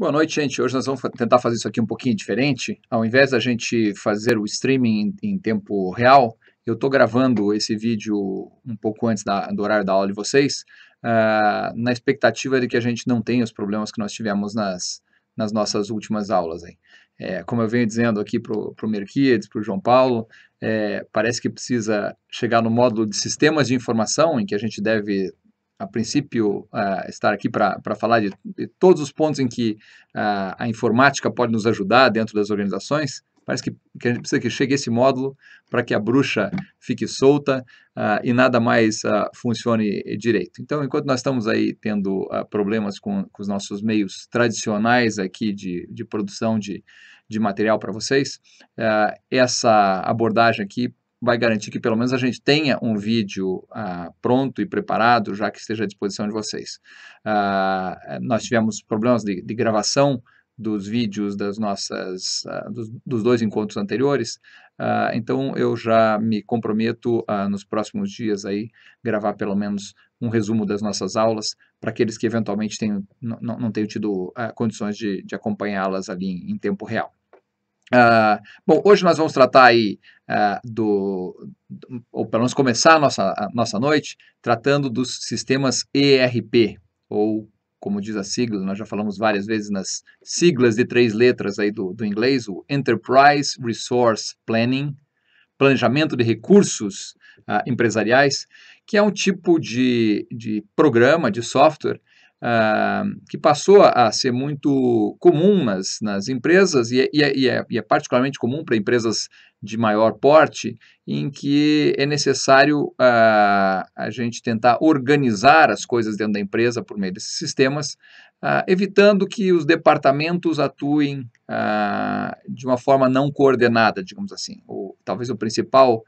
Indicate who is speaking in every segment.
Speaker 1: Boa noite, gente. Hoje nós vamos tentar fazer isso aqui um pouquinho diferente. Ao invés da gente fazer o streaming em, tempo real, eu estou gravando esse vídeo um pouco antes da, do horário da aula de vocês, uh, na expectativa de que a gente não tenha os problemas que nós tivemos nas, nas nossas últimas aulas. Aí. É, como eu venho dizendo aqui para o Merquides, para o João Paulo, é, parece que precisa chegar no módulo de sistemas de informação, em que a gente deve a princípio, uh, estar aqui para falar de, de, todos os pontos em que uh, a informática pode nos ajudar dentro das organizações. Parece que, que a gente precisa que chegue esse módulo para que a bruxa fique solta uh, e nada mais funcione direito. Então, enquanto nós estamos aí tendo problemas com, com, os nossos meios tradicionais aqui de, de produção de, de material para vocês, essa abordagem aqui vai garantir que pelo menos a gente tenha um vídeo ah, pronto e preparado, já que esteja à disposição de vocês. Ah, nós tivemos problemas de, de, gravação dos vídeos das nossas ah, dos, dos, dois encontros anteriores, ah, então eu já me comprometo nos próximos dias aí gravar pelo menos um resumo das nossas aulas para aqueles que eventualmente tenham, não, não tenham tido ah, condições de, de acompanhá-las ali em, em tempo real. Ah, bom, hoje nós vamos tratar aí uh, ah, do, do, ou pelo menos começar a nossa, a nossa noite tratando dos sistemas ERP, ou como diz a sigla, nós já falamos várias vezes nas siglas de três letras aí do, do inglês, o Enterprise Resource Planning, planejamento de recursos uh, empresariais, que é um tipo de, de programa, de software, ah, que passou a ser muito comum nas, nas empresas e é, e, é, e, é, e é particularmente comum para empresas de maior porte, em que é necessário ah, a gente tentar organizar as coisas dentro da empresa por meio desses sistemas, ah, evitando que os departamentos atuem ah, de uma forma não coordenada, digamos assim. Ou, talvez o principal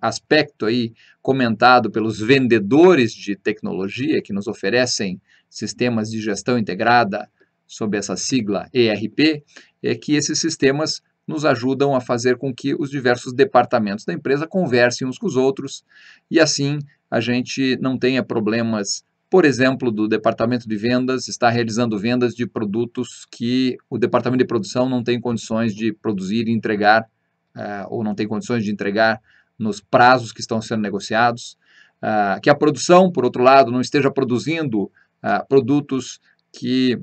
Speaker 1: aspecto aí comentado pelos vendedores de tecnologia que nos oferecem sistemas de gestão integrada, sob essa sigla ERP, é que esses sistemas nos ajudam a fazer com que os diversos departamentos da empresa conversem uns com os outros e assim a gente não tenha problemas, por exemplo, do departamento de vendas estar realizando vendas de produtos que o departamento de produção não tem condições de produzir e entregar, uh, ou não tem condições de entregar nos prazos que estão sendo negociados, uh, que a produção, por outro lado, não esteja produzindo ah, produtos que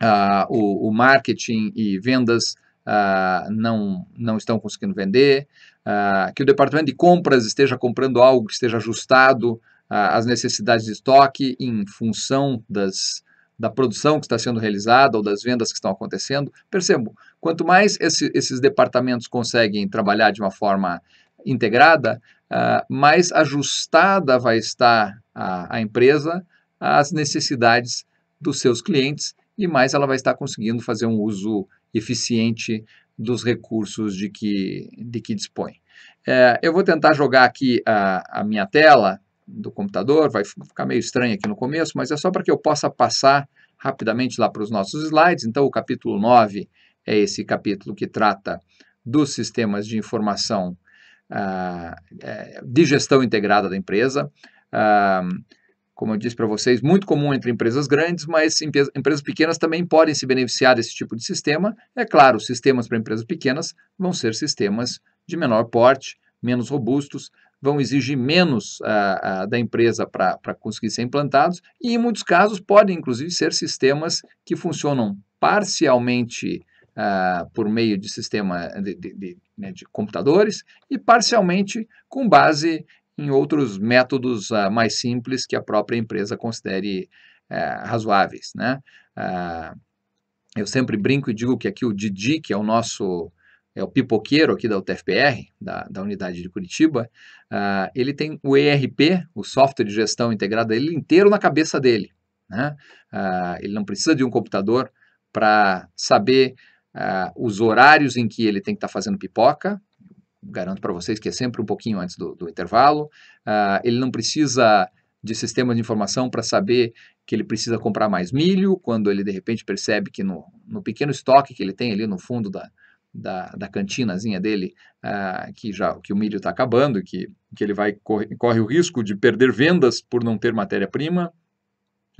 Speaker 1: ah, o, o, marketing e vendas ah, não, não estão conseguindo vender, ah, que o departamento de compras esteja comprando algo que esteja ajustado ah, às necessidades de estoque em função das, da produção que está sendo realizada ou das vendas que estão acontecendo. Percebo, quanto mais esse, esses departamentos conseguem trabalhar de uma forma integrada, ah, mais ajustada vai estar a, a empresa às necessidades dos seus clientes e mais ela vai estar conseguindo fazer um uso eficiente dos recursos de que, de que dispõe. É, eu vou tentar jogar aqui a, a minha tela do computador, vai ficar meio estranho aqui no começo, mas é só para que eu possa passar rapidamente lá para os nossos slides. Então, o capítulo 9 é esse capítulo que trata dos sistemas de informação ah, é, de gestão integrada da empresa. Ah, como eu disse para vocês, muito comum entre empresas grandes, mas empresas pequenas também podem se beneficiar desse tipo de sistema. É claro, sistemas para empresas pequenas vão ser sistemas de menor porte, menos robustos, vão exigir menos uh, uh, da empresa para conseguir ser implantados, e em muitos casos podem, inclusive, ser sistemas que funcionam parcialmente uh, por meio de sistema de, de, de, né, de computadores e parcialmente com base em outros métodos uh, mais simples que a própria empresa considere uh, razoáveis. Né? Uh, eu sempre brinco e digo que aqui o Didi, que é o nosso é o pipoqueiro aqui da UTFPR, da, da unidade de Curitiba, ah, ele tem o ERP, o software de gestão integrada, ele inteiro na cabeça dele. Né? ele não precisa de um computador para saber os horários em que ele tem que estar tá fazendo pipoca, garanto para vocês que é sempre um pouquinho antes do, do intervalo. Uh, ele não precisa de sistema de informação para saber que ele precisa comprar mais milho, quando ele de repente percebe que no, no pequeno estoque que ele tem ali no fundo da, da, da cantinazinha dele, uh, que já que o milho está acabando, que, que ele vai corre, corre o risco de perder vendas por não ter matéria-prima.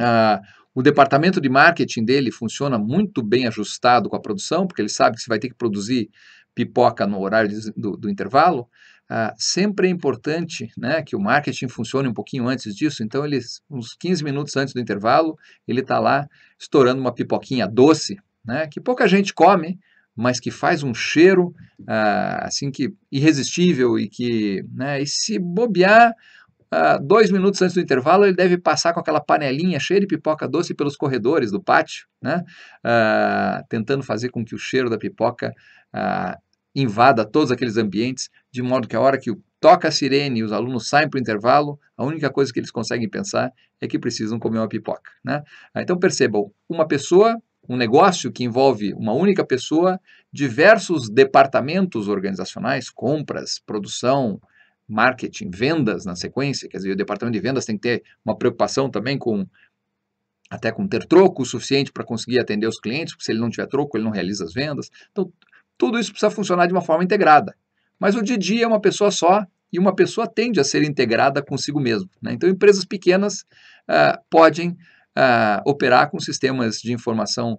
Speaker 1: Uh, o departamento de marketing dele funciona muito bem ajustado com a produção, porque ele sabe que se vai ter que produzir pipoca no horário do, do intervalo, ah, sempre é importante né, que o marketing funcione um pouquinho antes disso. Então, ele, uns 15 minutos antes do intervalo, ele está lá estourando uma pipoquinha doce, né, que pouca gente come, mas que faz um cheiro ah, assim que irresistível e que né, e se bobear ah, dois minutos antes do intervalo ele deve passar com aquela panelinha cheia de pipoca doce pelos corredores do pátio, né, tentando fazer com que o cheiro da pipoca invada todos aqueles ambientes, de modo que a hora que toca a sirene e os alunos saem para o intervalo, a única coisa que eles conseguem pensar é que precisam comer uma pipoca. Né? Ah, então percebam, uma pessoa, um negócio que envolve uma única pessoa, diversos departamentos organizacionais, compras, produção, marketing, vendas na sequência, quer dizer, o departamento de vendas tem que ter uma preocupação também com até com ter troco o suficiente para conseguir atender os clientes, porque se ele não tiver troco, ele não realiza as vendas. Então, tudo isso precisa funcionar de uma forma integrada. Mas o Didi é uma pessoa só e uma pessoa tende a ser integrada consigo mesmo. Né? Então, empresas pequenas uh, podem uh, operar com sistemas de informação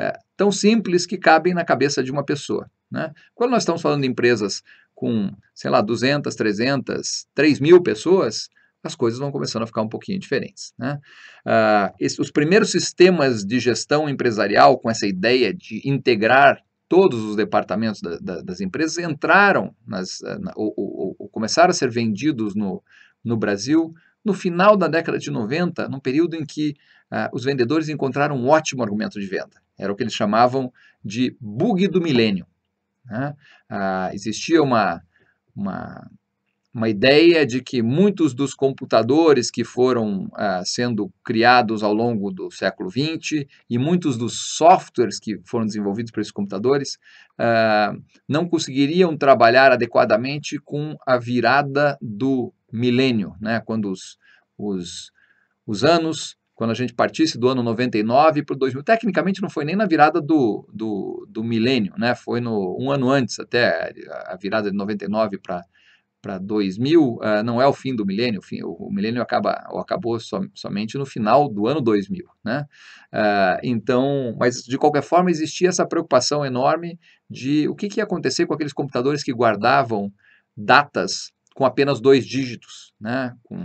Speaker 1: uh, tão simples que cabem na cabeça de uma pessoa. Né? Quando nós estamos falando de empresas com, sei lá, 200, 300, 3 mil pessoas, as coisas vão começando a ficar um pouquinho diferentes. Né? Uh, os primeiros sistemas de gestão empresarial, com essa ideia de integrar todos os departamentos da, da, das empresas entraram nas, eh, na, ou, ou, ou, começaram a ser vendidos no, no Brasil no final da década de 90, num período em que ah, os vendedores encontraram um ótimo argumento de venda. Era o que eles chamavam de bug do milênio. Né? Ah, existia uma, uma, uma ideia de que muitos dos computadores que foram ah, sendo criados ao longo do século XX e muitos dos softwares que foram desenvolvidos para esses computadores ah, não conseguiriam trabalhar adequadamente com a virada do milênio, né? quando os, os, os anos, quando a gente partisse do ano 99 para o 2000, tecnicamente não foi nem na virada do, do, do milênio, né? foi no, um ano antes até, a virada de 99 para para 2000, uh, não é o fim do milênio, o, fim, o, o milênio acaba, ou acabou som, somente no final do ano 2000, né? Uh, então, mas de qualquer forma existia essa preocupação enorme de o que, que ia acontecer com aqueles computadores que guardavam datas com apenas dois dígitos, né? com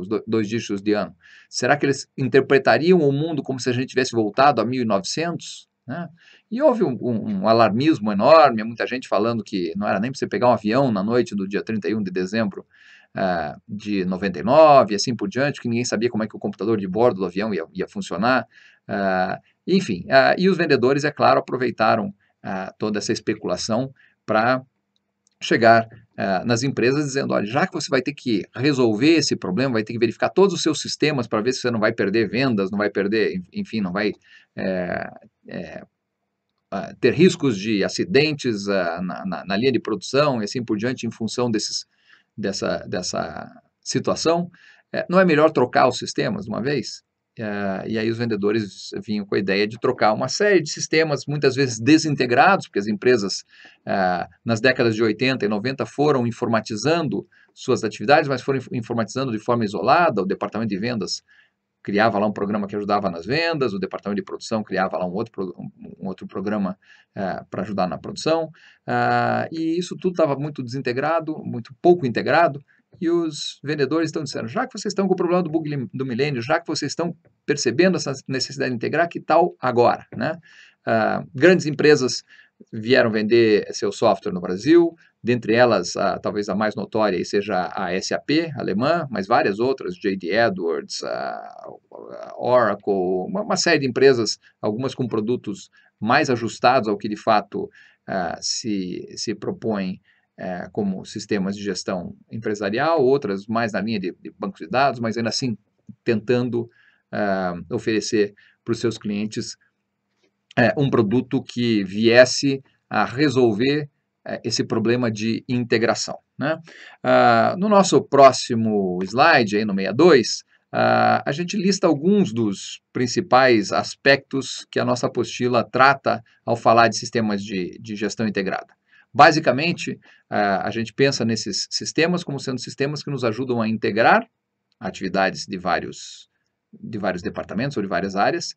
Speaker 1: os dois dígitos de ano. Será que eles interpretariam o mundo como se a gente tivesse voltado a 1900? Né? E houve um, um, um, alarmismo enorme, muita gente falando que não era nem para você pegar um avião na noite do dia 31 de dezembro uh, de 99 e assim por diante, que ninguém sabia como é que o computador de bordo do avião ia, ia funcionar. Uh, enfim, uh, e os vendedores, é claro, aproveitaram toda essa especulação para chegar eh, nas empresas dizendo, olha, já que você vai ter que resolver esse problema, vai ter que verificar todos os seus sistemas para ver se você não vai perder vendas, não vai perder, enfim, não vai é, é, ter riscos de acidentes ah, na, na, na, linha de produção e assim por diante em função desses, dessa, dessa situação. não é melhor trocar os sistemas uma vez? Eh, e aí os vendedores vinham com a ideia de trocar uma série de sistemas, muitas vezes desintegrados, porque as empresas eh, nas décadas de 80 e 90 foram informatizando suas atividades, mas foram informatizando de forma isolada. O departamento de vendas criava lá um programa que ajudava nas vendas, o departamento de produção criava lá um outro, um outro programa eh, para ajudar na produção, e isso tudo estava muito desintegrado, muito pouco integrado. E os vendedores estão dizendo: já que vocês estão com o problema do bug do milênio, já que vocês estão percebendo essa necessidade de integrar, que tal agora? Né? Uh, grandes empresas vieram vender seu software no Brasil, dentre elas, uh, talvez a mais notória seja a SAP alemã, mas várias outras, J.D. Edwards, uh, Oracle, uma, uma, série de empresas, algumas com produtos mais ajustados ao que de fato ah, se, se propõe é, como sistemas de gestão empresarial, outras mais na linha de, de bancos de dados, mas ainda assim tentando é, oferecer para os seus clientes é, um produto que viesse a resolver é, esse problema de integração. Né? Ah, no nosso próximo slide, aí no 62, ah, a gente lista alguns dos principais aspectos que a nossa apostila trata ao falar de sistemas de, de gestão integrada. Basicamente, a gente pensa nesses sistemas como sendo sistemas que nos ajudam a integrar atividades de vários, de vários departamentos ou de várias áreas,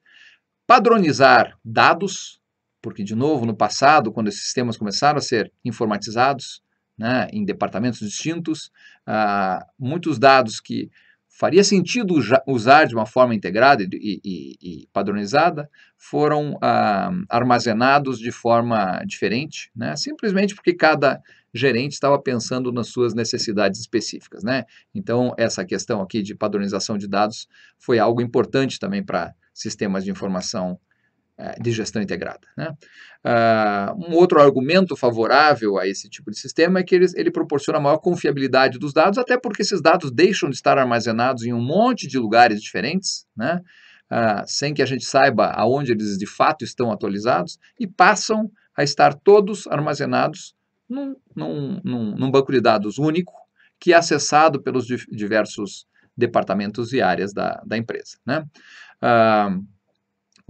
Speaker 1: padronizar dados, porque, de novo, no passado, quando esses sistemas começaram a ser informatizados né, em departamentos distintos, ah, muitos dados que faria sentido usar de uma forma integrada e, e, e padronizada foram ah, armazenados de forma diferente, né? simplesmente porque cada gerente estava pensando nas suas necessidades específicas. Né? Então, essa questão aqui de padronização de dados foi algo importante também para sistemas de informação é, de gestão integrada. Né? Uh, um outro argumento favorável a esse tipo de sistema é que ele, ele proporciona maior confiabilidade dos dados, até porque esses dados deixam de estar armazenados em um monte de lugares diferentes, né? uh, sem que a gente saiba aonde eles de fato estão atualizados, e passam a estar todos armazenados num, num, num, num banco de dados único, que é acessado pelos diversos departamentos e áreas da, da empresa. Né? Uh,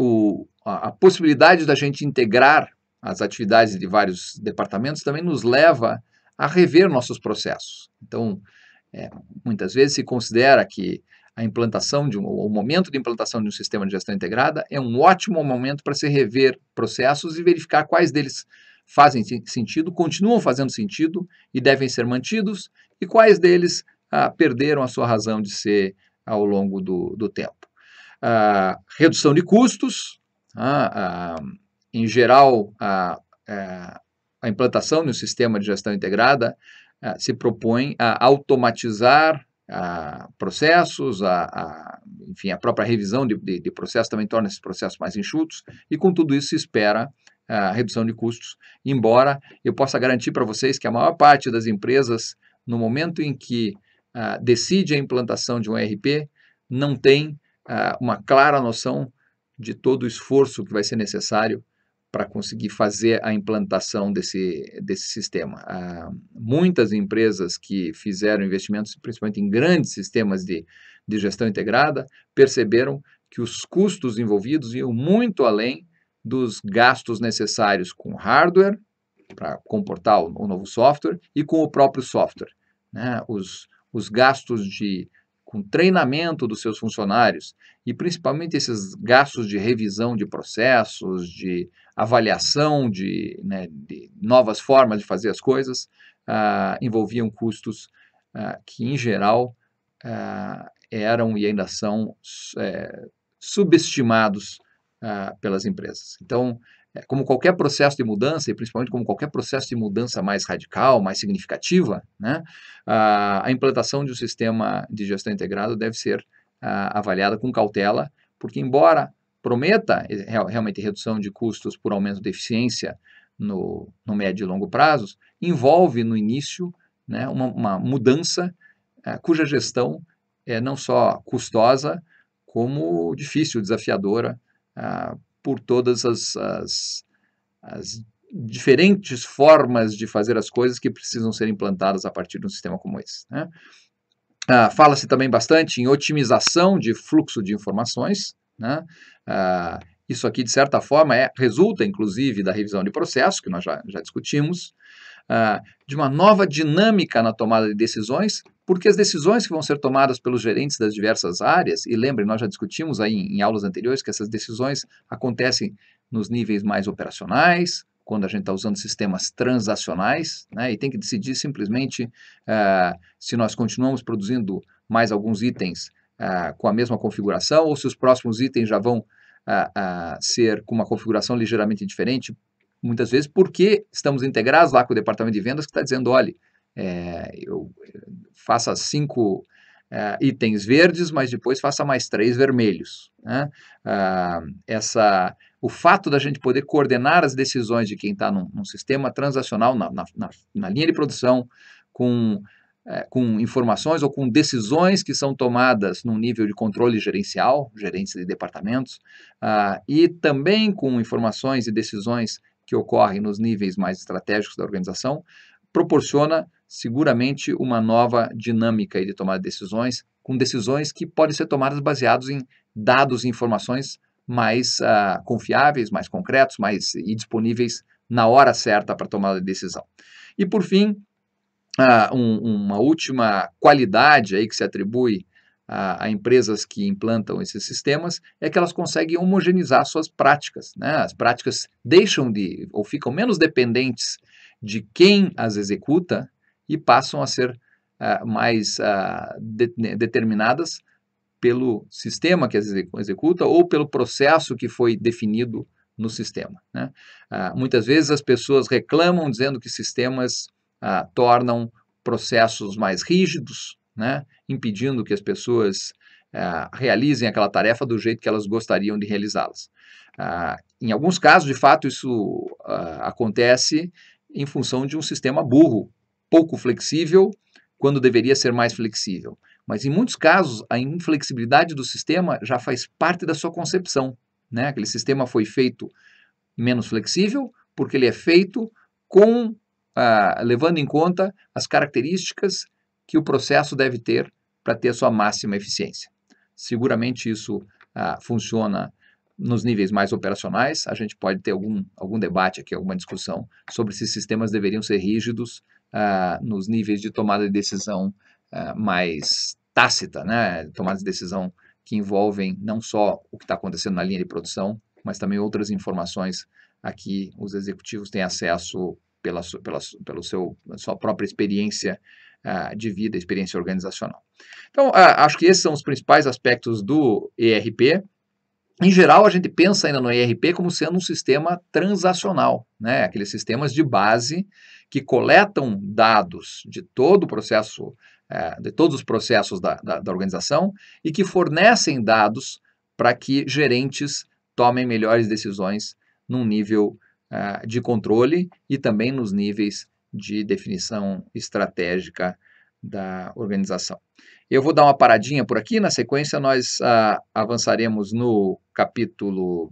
Speaker 1: o, a, a possibilidade da gente integrar as atividades de vários departamentos também nos leva a rever nossos processos. Então, é, muitas vezes se considera que a implantação de um, o momento de implantação de um sistema de gestão integrada é um ótimo momento para se rever processos e verificar quais deles fazem sentido, continuam fazendo sentido e devem ser mantidos, e quais deles ah, perderam a sua razão de ser ao longo do, do tempo a redução de custos, a, tá? a, em geral, a, é, a implantação de um sistema de gestão integrada é, se propõe a automatizar processos, a, enfim, a própria revisão de, de, de processos também torna esses processos mais enxutos, e com tudo isso se espera a redução de custos, embora eu possa garantir para vocês que a maior parte das empresas, no momento em que decide a implantação de um ERP, não tem uma clara noção de todo o esforço que vai ser necessário para conseguir fazer a implantação desse, desse sistema. Uh, muitas empresas que fizeram investimentos, principalmente em grandes sistemas de, de gestão integrada, perceberam que os custos envolvidos iam muito além dos gastos necessários com hardware, para comportar o, o, novo software, e com o próprio software. Né? Os, os gastos de com treinamento dos seus funcionários e principalmente esses gastos de revisão de processos, de avaliação de, né, de novas formas de fazer as coisas, ah, envolviam custos ah, que, em geral, ah, eram e ainda são é, subestimados ah, pelas empresas. Então, é, como qualquer processo de mudança, e principalmente como qualquer processo de mudança mais radical, mais significativa, né, a, implantação de um sistema de gestão integrado deve ser avaliada com cautela, porque, embora prometa eh, realmente redução de custos por aumento de eficiência no, no médio e longo prazos, envolve no início né, uma, uma, mudança eh, cuja gestão é não só custosa, como difícil, desafiadora por todas as, as, as diferentes formas de fazer as coisas que precisam ser implantadas a partir de um sistema como esse. Né? Ah, fala-se também bastante em otimização de fluxo de informações. Né? Ah, isso aqui, de certa forma, é, resulta inclusive da revisão de processo, que nós já, já discutimos, ah, de uma nova dinâmica na tomada de decisões, porque as decisões que vão ser tomadas pelos gerentes das diversas áreas, e lembrem, nós já discutimos aí em, aulas anteriores que essas decisões acontecem nos níveis mais operacionais, quando a gente está usando sistemas transacionais, né, e tem que decidir simplesmente ah, se nós continuamos produzindo mais alguns itens ah, com a mesma configuração ou se os próximos itens já vão ser com uma configuração ligeiramente diferente muitas vezes, porque estamos integrados lá com o departamento de vendas que está dizendo: olha, é, eu faça cinco é, itens verdes, mas depois faça mais três vermelhos. Né? Ah, essa, o fato da gente poder coordenar as decisões de quem está num, num, sistema transacional, na, na, na, na linha de produção, com é, com informações ou com decisões que são tomadas num nível de controle gerencial, gerentes de departamentos, ah, e também com informações e decisões que ocorrem nos níveis mais estratégicos da organização, proporciona seguramente uma nova dinâmica de tomar decisões, com decisões que podem ser tomadas baseadas em dados e informações mais uh, confiáveis, mais concretos, mais e disponíveis na hora certa para tomar a decisão. E por fim, uh, um, uma última qualidade aí que se atribui a, a, empresas que implantam esses sistemas é que elas conseguem homogeneizar suas práticas. Né? As práticas deixam de, ou ficam menos dependentes de quem as executa e passam a ser uh, mais uh, de, né, determinadas pelo sistema que as executa ou pelo processo que foi definido no sistema. Né? Uh, muitas vezes as pessoas reclamam dizendo que sistemas tornam processos mais rígidos, né, impedindo que as pessoas eh, realizem aquela tarefa do jeito que elas gostariam de realizá-las. Ah, em alguns casos, de fato, isso ah, acontece em função de um sistema burro, pouco flexível, quando deveria ser mais flexível. Mas em muitos casos, a inflexibilidade do sistema já faz parte da sua concepção. Né? Aquele sistema foi feito menos flexível porque ele é feito com ah, levando em conta as características que o processo deve ter para ter sua máxima eficiência. Seguramente isso ah, funciona nos níveis mais operacionais, a gente pode ter algum, algum debate aqui, alguma discussão sobre se sistemas deveriam ser rígidos ah, nos níveis de tomada de decisão ah, mais tácita, né? tomada de decisão que envolvem não só o que está acontecendo na linha de produção, mas também outras informações a que os executivos têm acesso pela, pela, pelo seu, sua própria experiência ah, de vida, experiência organizacional. Então, ah, acho que esses são os principais aspectos do ERP. Em geral, a gente pensa ainda no ERP como sendo um sistema transacional, né? aqueles sistemas de base que coletam dados de todo o processo, ah, de todos os processos da, da, da organização e que fornecem dados para que gerentes tomem melhores decisões num nível de controle e também nos níveis de definição estratégica da organização. Eu vou dar uma paradinha por aqui, na sequência nós ah, avançaremos no capítulo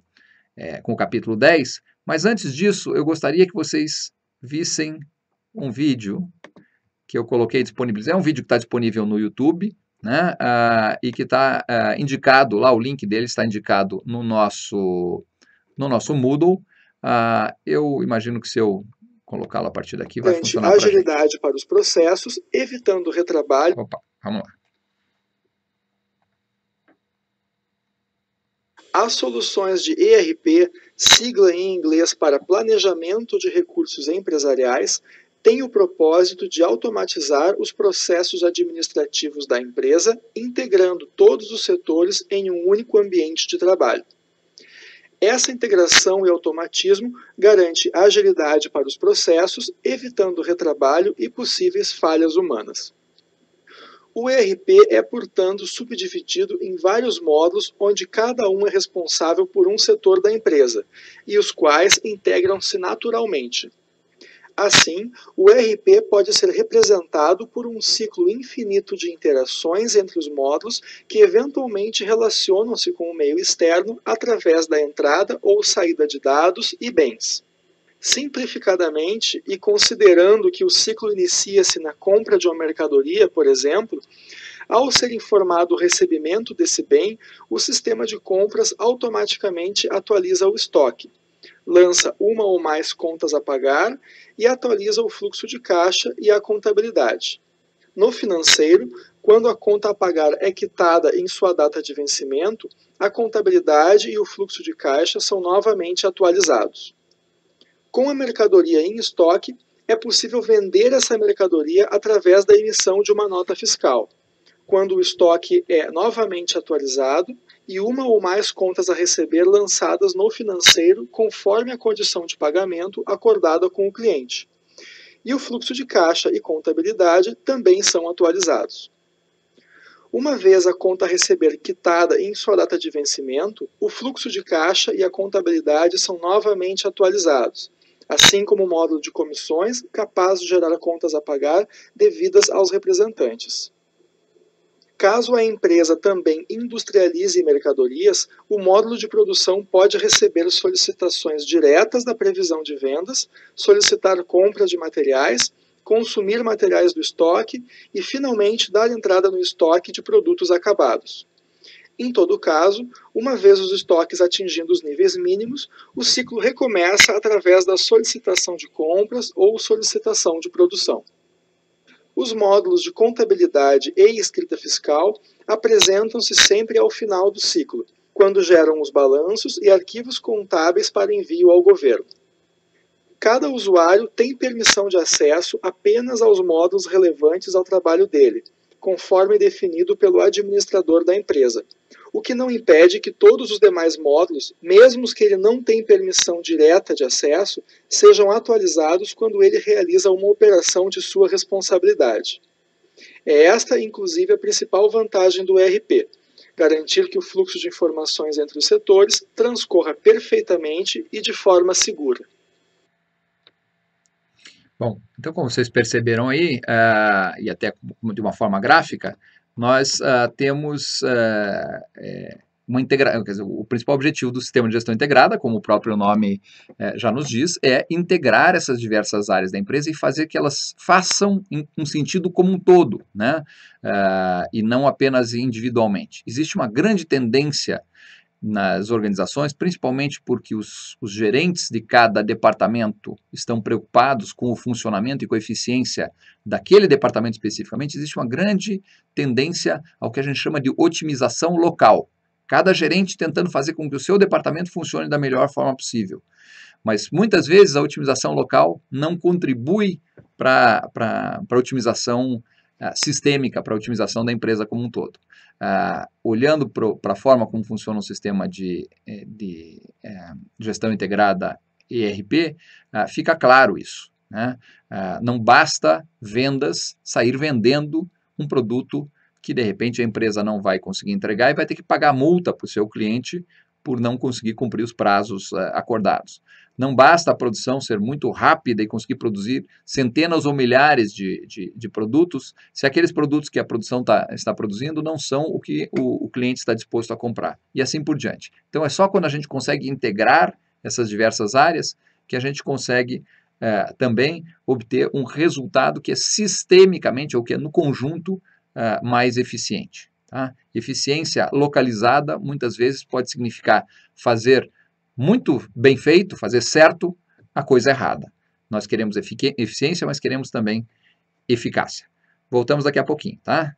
Speaker 1: é, com o capítulo 10, mas antes disso eu gostaria que vocês vissem um vídeo que eu coloquei disponível. É um vídeo que está disponível no YouTube, né? Ah, e que está ah, indicado lá, o link dele está indicado no nosso, no nosso Moodle. Ah, eu imagino que se eu colocá-lo a partir daqui vai Dante, funcionar.
Speaker 2: Agilidade para os processos, evitando retrabalho. Opa, vamos lá. As soluções de ERP, sigla em inglês para Planejamento de Recursos Empresariais, têm o propósito de automatizar os processos administrativos da empresa, integrando todos os setores em um único ambiente de trabalho. Essa integração e automatismo garante agilidade para os processos, evitando retrabalho e possíveis falhas humanas. O ERP é, portanto, subdividido em vários módulos, onde cada um é responsável por um setor da empresa, e os quais integram-se naturalmente. Assim, o RP pode ser representado por um ciclo infinito de interações entre os módulos que eventualmente relacionam-se com o meio externo através da entrada ou saída de dados e bens. Simplificadamente, e considerando que o ciclo inicia-se na compra de uma mercadoria, por exemplo, ao ser informado o recebimento desse bem, o sistema de compras automaticamente atualiza o estoque lança uma ou mais contas a pagar e atualiza o fluxo de caixa e a contabilidade. No financeiro, quando a conta a pagar é quitada em sua data de vencimento, a contabilidade e o fluxo de caixa são novamente atualizados. Com a mercadoria em estoque, é possível vender essa mercadoria através da emissão de uma nota fiscal quando o estoque é novamente atualizado e uma ou mais contas a receber lançadas no financeiro conforme a condição de pagamento acordada com o cliente. E o fluxo de caixa e contabilidade também são atualizados. Uma vez a conta a receber quitada em sua data de vencimento, o fluxo de caixa e a contabilidade são novamente atualizados, assim como o módulo de comissões capaz de gerar contas a pagar devidas aos representantes. Caso a empresa também industrialize mercadorias, o módulo de produção pode receber solicitações diretas da previsão de vendas, solicitar compra de materiais, consumir materiais do estoque e, finalmente, dar entrada no estoque de produtos acabados. Em todo caso, uma vez os estoques atingindo os níveis mínimos, o ciclo recomeça através da solicitação de compras ou solicitação de produção os módulos de contabilidade e escrita fiscal apresentam-se sempre ao final do ciclo, quando geram os balanços e arquivos contábeis para envio ao governo. Cada usuário tem permissão de acesso apenas aos módulos relevantes ao trabalho dele, conforme definido pelo administrador da empresa o que não impede que todos os demais módulos, mesmo os que ele não tem permissão direta de acesso, sejam atualizados quando ele realiza uma operação de sua responsabilidade. É esta, inclusive, a principal vantagem do ERP: garantir que o fluxo de informações entre os setores transcorra perfeitamente e de forma segura.
Speaker 1: Bom, então como vocês perceberam aí, uh, e até de uma forma gráfica, nós uh, temos uh, é, uma integração. O principal objetivo do sistema de gestão integrada, como o próprio nome é, já nos diz, é integrar essas diversas áreas da empresa e fazer que elas façam um sentido como um todo, né? Ah, e não apenas individualmente. Existe uma grande tendência nas organizações, principalmente porque os, os, gerentes de cada departamento estão preocupados com o funcionamento e com a eficiência daquele departamento especificamente, existe uma grande tendência ao que a gente chama de otimização local. Cada gerente tentando fazer com que o seu departamento funcione da melhor forma possível. Mas muitas vezes a otimização local não contribui para a otimização local ah, sistêmica para a otimização da empresa como um todo. Uh, olhando para a forma como funciona o sistema de, eh, de eh, gestão integrada ERP, ah, fica claro isso. Né? não basta vendas sair vendendo um produto que de repente a empresa não vai conseguir entregar e vai ter que pagar multa para o seu cliente por não conseguir cumprir os prazos eh, acordados. Não basta a produção ser muito rápida e conseguir produzir centenas ou milhares de, de, de produtos, se aqueles produtos que a produção tá, está produzindo não são o que o, o cliente está disposto a comprar, e assim por diante. Então, é só quando a gente consegue integrar essas diversas áreas que a gente consegue eh, também obter um resultado que é sistemicamente, ou que é no conjunto, eh, mais eficiente. Tá? Eficiência localizada muitas vezes pode significar fazer muito bem feito, fazer certo a coisa errada. Nós queremos eficiência, mas queremos também eficácia. Voltamos daqui a pouquinho, tá?